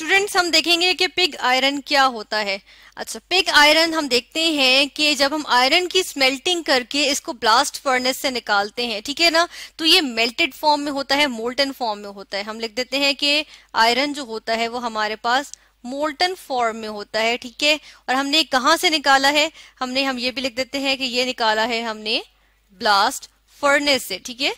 students हम देखेंगे कि पिग आयरन क्या होता है अच्छा पिग आयरन हम देखते हैं कि जब हम आयरन की स्मेल्टिंग करके इसको ब्लास्ट फर्नेस से निकालते हैं ठीक है ना तो ये मेल्टेड फॉर्म में होता है मोल्टन फॉर्म में होता है हम लिख देते हैं कि आयरन जो होता है वो हमारे पास मोल्टन फॉर्म में होता है ठीक है और हमने कहाँ से निकाला है हमने हम ये भी लिख देते हैं कि ये निकाला है हमने ब्लास्ट फर्नेस से ठीक है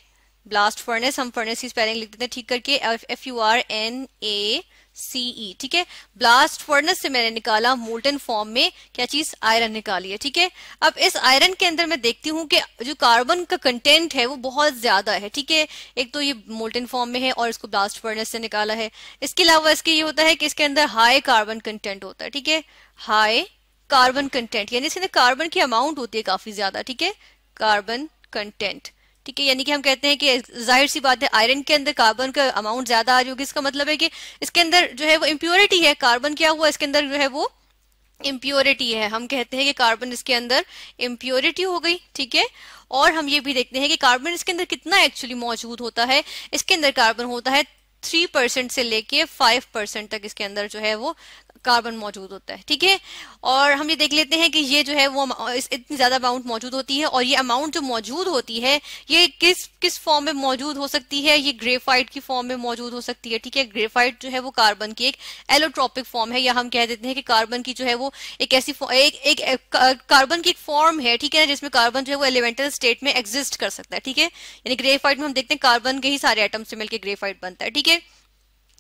ब्लास्ट फर्नेस हम फर्नेस की स्पेलिंग लिख देते हैं ठीक करके F U R N A C E e, ठीक है ब्लास्ट फर्नेस से मैंने निकाला मोल्टन फॉर्म में क्या चीज आयरन निकाली है ठीक है अब इस आयरन के अंदर मैं देखती हूँ कि जो कार्बन का कंटेंट है वो बहुत ज्यादा है ठीक है एक तो ये मोल्टन फॉर्म में है और इसको ब्लास्ट फर्नेस से निकाला है इसके अलावा इसके ये होता है कि इसके अंदर हाई कार्बन कंटेंट होता है ठीक है हाई कार्बन कंटेंट यानी इसके अंदर कार्बन की अमाउंट होती है काफी ज्यादा ठीक है कार्बन कंटेंट ठीक है यानी कि हम कहते हैं कि जाहिर सी बात है आयरन के अंदर कार्बन का अमाउंट ज्यादा आ रही होगी इसका मतलब है कि इसके अंदर जो है वो इम्प्योरिटी है कार्बन क्या हुआ इसके अंदर जो है वो इम्प्योरिटी है हम कहते हैं कि कार्बन इसके अंदर इम्प्योरिटी हो गई ठीक है और हम ये भी देखते हैं कि कार्बन इसके अंदर कितना एक्चुअली मौजूद होता है इसके अंदर कार्बन होता है थ्री परसेंट से लेके फाइव परसेंट तक इसके अंदर जो है वो कार्बन मौजूद होता है ठीक है और हम ये देख लेते हैं कि ये जो है वो इतनी ज्यादा अमाउंट मौजूद होती है और ये अमाउंट जो मौजूद होती है ये किस किस फॉर्म में मौजूद हो सकती है ये ग्रेफाइट की फॉर्म में मौजूद हो सकती है ठीक है ग्रेफाइट जो है वो कार्बन की एक एलोट्रॉपिक फॉर्म है या हम कह देते हैं कि कार्बन की जो है वो एक ऐसी एक, एक, एक कार्बन की एक फॉर्म है ठीक है जिसमें कार्बन जो है वो एलिमेंटल स्टेट में एग्जिस्ट कर सकता है ठीक है यानी ग्रेफाइट में हम देखते हैं कार्बन के ही सारे एटम से मिलकर ग्रेफाइट बनता है ठीक है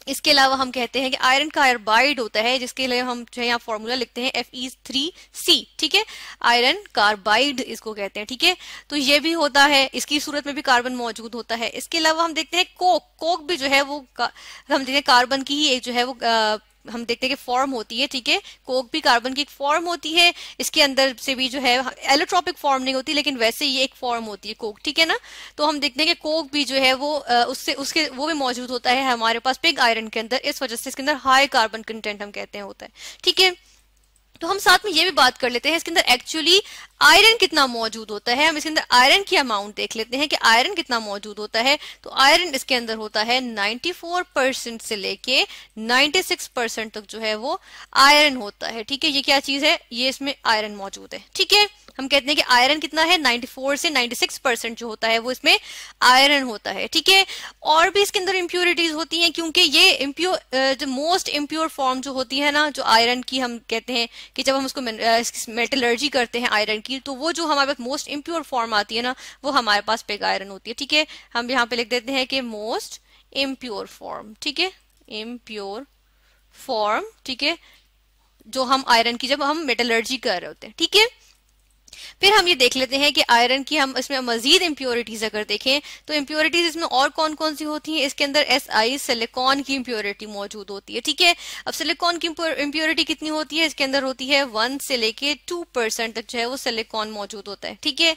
इसके अलावा हम कहते हैं कि आयरन का कार्बाइड होता है जिसके लिए हम जो है यहाँ फॉर्मूला लिखते हैं एफ ई थ्री सी ठीक है आयरन कार्बाइड इसको कहते हैं ठीक है तो ये भी होता है इसकी सूरत में भी कार्बन मौजूद होता है इसके अलावा हम देखते हैं कोक कोक भी जो है वो हम देखते हैं कार्बन की ही एक जो है वो हम देखते हैं कि फॉर्म होती है ठीक है कोक भी कार्बन की एक फॉर्म होती है इसके अंदर से भी जो है एलोट्रॉपिक फॉर्म नहीं होती लेकिन वैसे ये एक फॉर्म होती है कोक ठीक है ना तो हम देखते हैं कि कोक भी जो है वो उससे उसके वो भी मौजूद होता है हमारे पास पिग आयरन के अंदर इस वजह से इसके अंदर हाई कार्बन कंटेंट हम कहते हैं होता है ठीक है तो हम साथ में ये भी बात कर लेते हैं इसके अंदर एक्चुअली आयरन कितना मौजूद होता है हम इसके अंदर आयरन की अमाउंट देख लेते हैं कि आयरन कितना मौजूद होता है तो आयरन इसके अंदर होता है 94 परसेंट से लेके 96 परसेंट तक जो है वो आयरन होता है ठीक है ये क्या चीज है ये इसमें आयरन मौजूद है ठीक है हम कहते हैं कि आयरन कितना है 94 से 96 परसेंट जो होता है वो इसमें आयरन होता है ठीक है और भी इसके अंदर इम्प्योरिटीज होती हैं क्योंकि ये इम्प्योर जो मोस्ट इम्प्योर फॉर्म जो होती है ना जो आयरन की हम कहते हैं कि जब हम उसको मेटलर्जी करते हैं आयरन की तो वो जो हमारे पास मोस्ट इम्प्योर फॉर्म आती है ना वो हमारे पास पेग आयरन होती है ठीक है हम यहाँ पे लिख देते हैं कि मोस्ट इम्प्योर फॉर्म ठीक है इम्प्योर फॉर्म ठीक है जो हम आयरन की जब हम मेटलर्जी कर रहे होते हैं ठीक है फिर हम ये देख लेते हैं कि आयरन की हम इसमें मजीद इम्प्योरिटीज अगर देखें तो इम्प्योरिटीज इसमें और कौन कौन सी होती हैं इसके अंदर एस आई सिलिकॉन की इम्प्योरिटी मौजूद होती है ठीक है अब सिलिकॉन की इम्प्योरिटी कितनी होती है इसके अंदर होती है वन से लेके टू परसेंट तक जो है वो सिलिकॉन मौजूद होता है ठीक है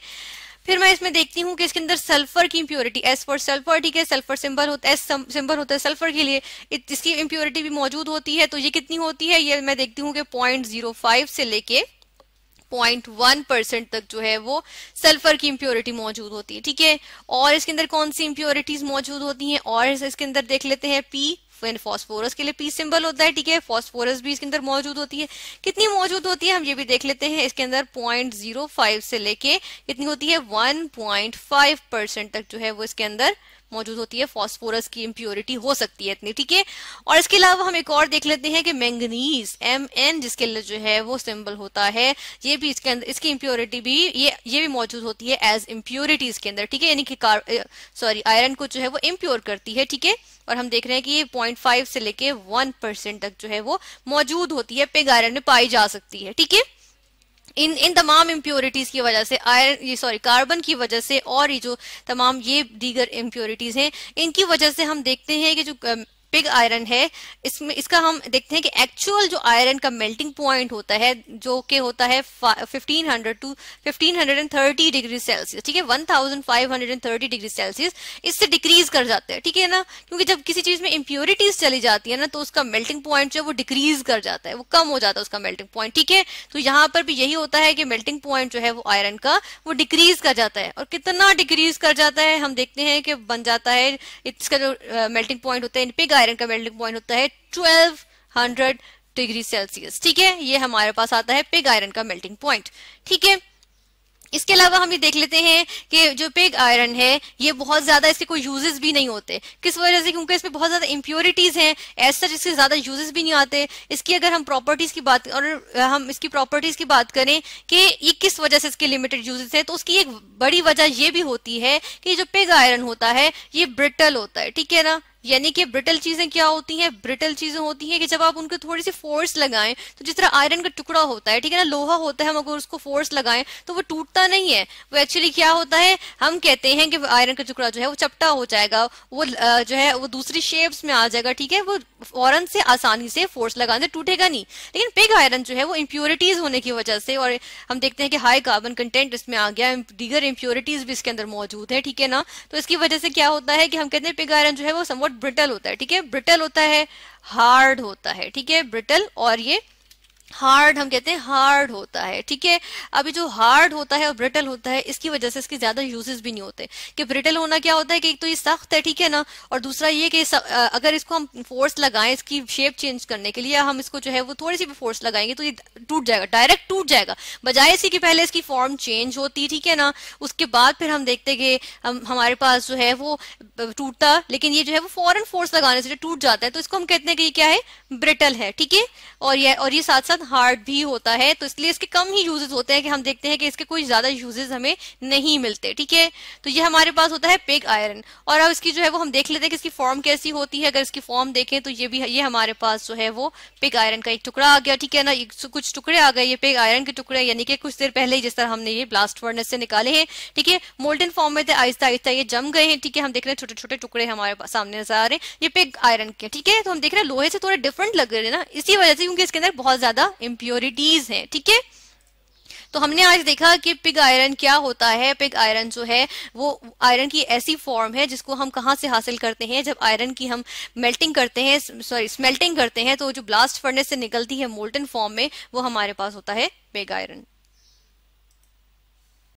फिर मैं इसमें देखती हूँ कि इसके अंदर सल्फर की इम्प्योरिटी एस फॉर सल्फर ठीक है सल्फर सिंबल होता है एस सिंबल होता है सल्फर के लिए इसकी इम्प्योरिटी भी मौजूद होती है तो ये कितनी होती है ये मैं देखती हूँ कि पॉइंट जीरो फाइव से लेके 0.1 परसेंट तक जो है वो सल्फर की इम्प्योरिटी मौजूद होती है ठीक है और इसके अंदर कौन सी इम्प्योरिटीज मौजूद होती हैं और इसके अंदर देख लेते हैं पी फिर फॉस्फोरस के लिए पी सिंबल होता है ठीक है फॉस्फोरस भी इसके अंदर मौजूद होती है कितनी मौजूद होती है हम ये भी देख लेते हैं इसके अंदर पॉइंट जीरो फाइव से लेके कितनी होती है वन पॉइंट फाइव परसेंट तक जो है वो इसके अंदर मौजूद होती है फॉस्फोरस की इम्प्योरिटी हो सकती है इतनी ठीक है और इसके अलावा हम एक और देख लेते हैं कि मैंगनीज एम एन जिसके लिए जो है वो सिंबल होता है ये भी इसके अंदर इसकी इम्प्योरिटी भी ये ये भी मौजूद होती है एज इम्प्योरिटी इसके अंदर ठीक है यानी कि सॉरी आयरन को जो है वो इम्प्योर करती है ठीक है और हम देख रहे हैं कि ये 0.5 से लेके 1 परसेंट तक जो है वो मौजूद होती है पिग आयरन में पाई जा सकती है ठीक है इन इन तमाम इम्प्योरिटीज की वजह से आयरन ये सॉरी कार्बन की वजह से और ये जो तमाम ये दीगर इम्प्योरिटीज हैं इनकी वजह से हम देखते हैं कि जो पिग आयरन है इसमें इसका हम देखते हैं कि एक्चुअल जो आयरन का मेल्टिंग पॉइंट होता है जो के होता है 1500 टू 1530 डिग्री सेल्सियस ठीक है 1530 डिग्री सेल्सियस इससे डिक्रीज कर जाते हैं ठीक है ना क्योंकि जब किसी चीज में इंप्योरिटीज चली जाती है ना तो उसका मेल्टिंग पॉइंट जो है वो डिक्रीज कर जाता है वो कम हो जाता है उसका मेल्टिंग पॉइंट ठीक है तो यहाँ पर भी यही होता है कि मेल्टिंग पॉइंट जो है वो आयरन का वो डिक्रीज कर जाता है और कितना डिक्रीज कर जाता है हम देखते हैं कि बन जाता है इसका जो मेल्टिंग पॉइंट होता है इन पिग आयरन आयरन का मेल्टिंग पॉइंट होता है ट्वेल्व हंड्रेड डिग्री सेल्सियस ठीक है ये हमारे पास आता है पिग आयरन का मेल्टिंग पॉइंट ठीक है इसके अलावा हम ये देख लेते हैं कि जो पिग आयरन है ये बहुत ज्यादा इसके कोई यूजेस भी नहीं होते किस वजह से क्योंकि इसमें बहुत ज्यादा इम्प्योरिटीज हैं ऐसा सच इसके ज्यादा यूजेस भी नहीं आते इसकी अगर हम प्रॉपर्टीज की बात और हम इसकी प्रॉपर्टीज की बात करें कि ये किस वजह से इसके लिमिटेड यूजेस है तो उसकी एक बड़ी वजह यह भी होती है कि जो पेग आयरन होता है ये ब्रिटल होता है ठीक है ना यानी कि ब्रिटल चीजें क्या होती हैं ब्रिटल चीजें होती हैं कि जब आप उनको थोड़ी सी फोर्स लगाएं तो जिस तरह आयरन का टुकड़ा होता है ठीक है ना लोहा होता है हम अगर उसको फोर्स लगाएं तो वो टूटता नहीं है वो एक्चुअली क्या होता है हम कहते हैं कि आयरन का टुकड़ा जो है वो चपटा हो जाएगा वो जो है वो दूसरी शेप्स में आ जाएगा ठीक है वो फौरन से आसानी से फोर्स लगाने टूटेगा नहीं लेकिन पिग आयरन जो है वो इम्प्योरिटीज होने की वजह से और हम देखते हैं कि हाई कार्बन कंटेंट इसमें आ गया दीगर इम्प्योरिटीज भी इसके अंदर मौजूद है ठीक है ना तो इसकी वजह से क्या होता है कि हम कहते हैं पिग आयरन जो है वो समवट ब्रिटल होता है ठीक है ब्रिटल होता है हार्ड होता है ठीक है ब्रिटल और ये हार्ड हम कहते हैं हार्ड होता है ठीक है अभी जो हार्ड होता है और ब्रिटल होता है इसकी वजह से इसके ज्यादा यूजेस भी नहीं होते कि ब्रिटल होना क्या होता है कि एक तो ये सख्त है ठीक है ना और दूसरा ये कि अगर इसको हम फोर्स लगाएं इसकी शेप चेंज करने के लिए हम इसको जो है वो थोड़ी सी भी फोर्स लगाएंगे तो ये टूट जाएगा डायरेक्ट टूट जाएगा बजाय इसी कि पहले इसकी फॉर्म चेंज होती ठीक है ना उसके बाद फिर हम देखते कि हम हमारे पास जो है वो टूटता लेकिन ये जो है वो फॉरन फोर्स लगाने से टूट जाता है तो इसको हम कहते हैं कि ये क्या है ब्रिटल है ठीक है और ये और ये साथ साथ हार्ड भी होता है तो इसलिए इसके कम ही यूजेस होते हैं कि हम देखते हैं कि इसके कोई ज्यादा यूजेस हमें नहीं मिलते ठीक है तो ये हमारे पास होता है पिग आयरन और अब इसकी जो है वो हम देख लेते हैं कि इसकी फॉर्म कैसी होती है अगर इसकी फॉर्म देखें तो ये भी ये हमारे पास जो है वो पिग आयरन का एक टुकड़ा आ गया ठीक है ना कुछ टुकड़े आ गए ये पिग आयरन के टुकड़े यानी कि कुछ देर पहले ही जिस तरह हमने ये ब्लास्ट फर्नेस से निकाले हैं ठीक है मोल्डन फॉर्म में थे आहिस्ता आहिस्ता ये जम गए हैं ठीक है हम देख रहे हैं छोटे छोटे टुकड़े हमारे सामने नजर आ रहे हैं ये पिग आयरन के ठीक है तो हम देख रहे हैं लोहे से थोड़े डिफरेंट लग रहे हैं ना इसी वजह से क्योंकि इसके अंदर बहुत ज्यादा इम्प्योरिटीज हैं ठीक है तो हमने आज देखा कि पिग आयरन क्या होता है पिग आयरन जो है वो आयरन की ऐसी फॉर्म है जिसको हम कहाँ से हासिल करते हैं जब आयरन की हम मेल्टिंग करते हैं सॉरी स्मेल्टिंग करते हैं तो जो ब्लास्ट फर्नेस से निकलती है मोल्टन फॉर्म में वो हमारे पास होता है पिग आयरन